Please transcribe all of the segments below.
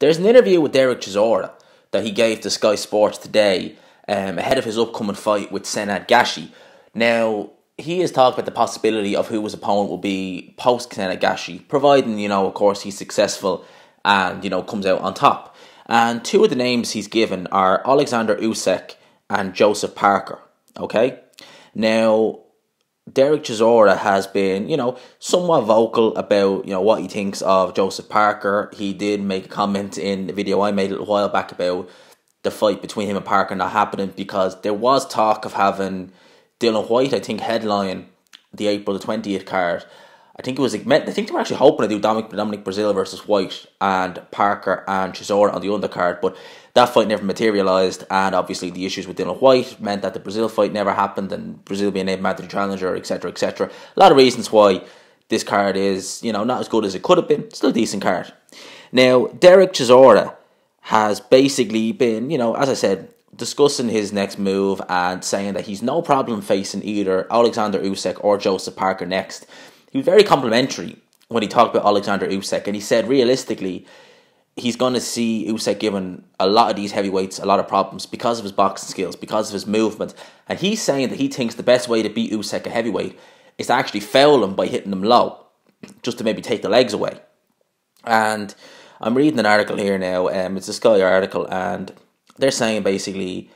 There's an interview with Derek Chisora that he gave to Sky Sports today um, ahead of his upcoming fight with Senad Gashi. Now, he has talked about the possibility of who his opponent will be post Senad Gashi, providing, you know, of course, he's successful and, you know, comes out on top. And two of the names he's given are Alexander Usek and Joseph Parker. Okay? Now, Derek Chisora has been, you know, somewhat vocal about, you know, what he thinks of Joseph Parker. He did make a comment in the video I made a while back about the fight between him and Parker not happening because there was talk of having Dylan White, I think, headline the April the 20th card. I think it was I think they were actually hoping to do Dominic, Dominic Brazil versus White and Parker and Chisora on the undercard, but that fight never materialised. And obviously, the issues with Dylan White meant that the Brazil fight never happened, and Brazil being named mandatory challenger, etc., etc. A lot of reasons why this card is, you know, not as good as it could have been. Still a decent card. Now, Derek Chisora has basically been, you know, as I said, discussing his next move and saying that he's no problem facing either Alexander Usyk or Joseph Parker next he was very complimentary when he talked about Alexander Usyk, and he said realistically he's going to see Usyk given a lot of these heavyweights a lot of problems because of his boxing skills, because of his movement, and he's saying that he thinks the best way to beat Usyk a heavyweight is to actually foul him by hitting him low, just to maybe take the legs away. And I'm reading an article here now. Um, it's a Sky article, and they're saying basically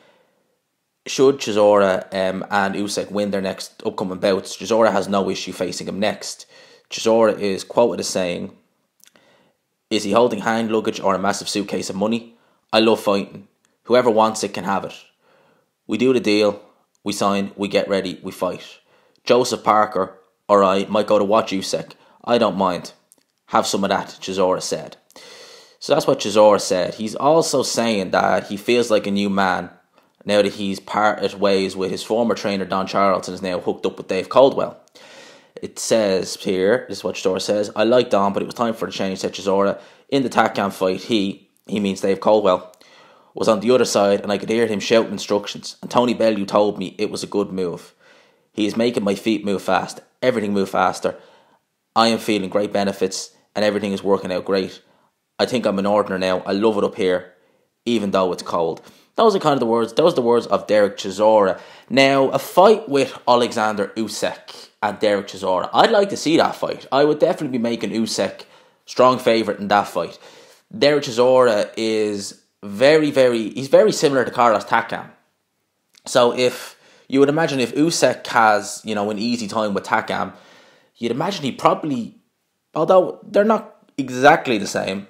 should Chisora um, and Usyk win their next upcoming bouts, Chisora has no issue facing him next. Chisora is quoted as saying, Is he holding hand luggage or a massive suitcase of money? I love fighting. Whoever wants it can have it. We do the deal, we sign, we get ready, we fight. Joseph Parker or I might go to watch Usyk. I don't mind. Have some of that, Chisora said. So that's what Chisora said. He's also saying that he feels like a new man now that he's parted ways with his former trainer Don Charles and is now hooked up with Dave Caldwell. It says here, this is what Shador says, I like Don, but it was time for a change, said Chisora. In the Takan fight, he, he means Dave Caldwell, was on the other side and I could hear him shouting instructions. And Tony Bellew told me it was a good move. He is making my feet move fast, everything move faster. I am feeling great benefits and everything is working out great. I think I'm an ordinary now. I love it up here, even though it's cold. Those are kind of the words. Those are the words of Derek Chisora. Now, a fight with Alexander Usyk and Derek Chisora. I'd like to see that fight. I would definitely be making Usyk strong favourite in that fight. Derek Chisora is very, very. He's very similar to Carlos Takam. So if you would imagine if Usyk has you know an easy time with Takam, you'd imagine he probably, although they're not exactly the same,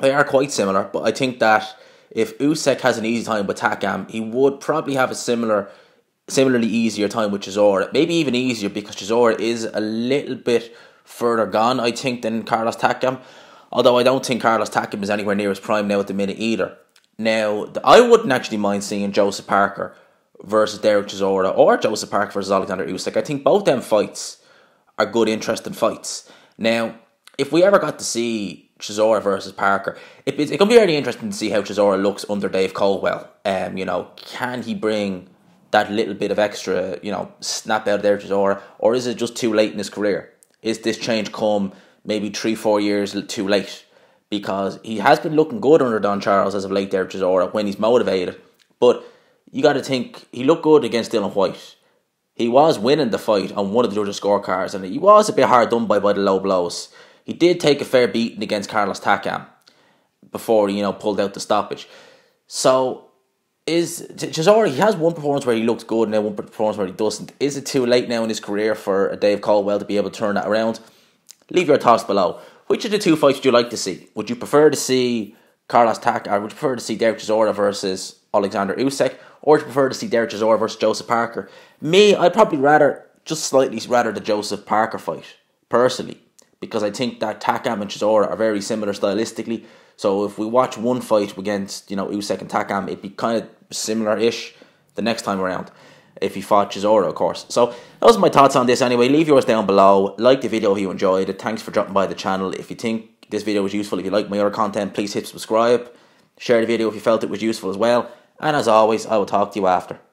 they are quite similar. But I think that if Usek has an easy time with Takam, he would probably have a similar, similarly easier time with Chisora. Maybe even easier because Chisora is a little bit further gone, I think, than Carlos Takam. Although I don't think Carlos Takam is anywhere near his prime now at the minute either. Now, I wouldn't actually mind seeing Joseph Parker versus Derek Chisora or Joseph Parker versus Alexander Usyk. I think both them fights are good, interesting fights. Now, if we ever got to see Chisora versus Parker. It, can be really interesting to see how Chisora looks under Dave Caldwell. Um, you know, can he bring that little bit of extra, you know, snap out of there Chisora, or is it just too late in his career? Is this change come maybe three, four years too late? Because he has been looking good under Don Charles as of late there, Chisora, when he's motivated. But you got to think he looked good against Dylan White. He was winning the fight on one of the judges' scorecards, and he was a bit hard done by by the low blows. He did take a fair beating against Carlos Takam before you know pulled out the stoppage. So is Cesaro? He has one performance where he looks good and then one performance where he doesn't. Is it too late now in his career for Dave Caldwell to be able to turn that around? Leave your thoughts below. Which of the two fights would you like to see? Would you prefer to see Carlos Takam? I would you prefer to see Derek Chisora versus Alexander Usyk? Or would you prefer to see Derek Chisora versus Joseph Parker? Me, I'd probably rather just slightly rather the Joseph Parker fight personally because I think that Takam and Chisora are very similar stylistically. So if we watch one fight against, you know, Usek and Takam, it'd be kind of similar-ish the next time around if he fought Chisora, of course. So those are my thoughts on this anyway. Leave yours down below. Like the video if you enjoyed it. Thanks for dropping by the channel. If you think this video was useful, if you like my other content, please hit subscribe. Share the video if you felt it was useful as well. And as always, I will talk to you after.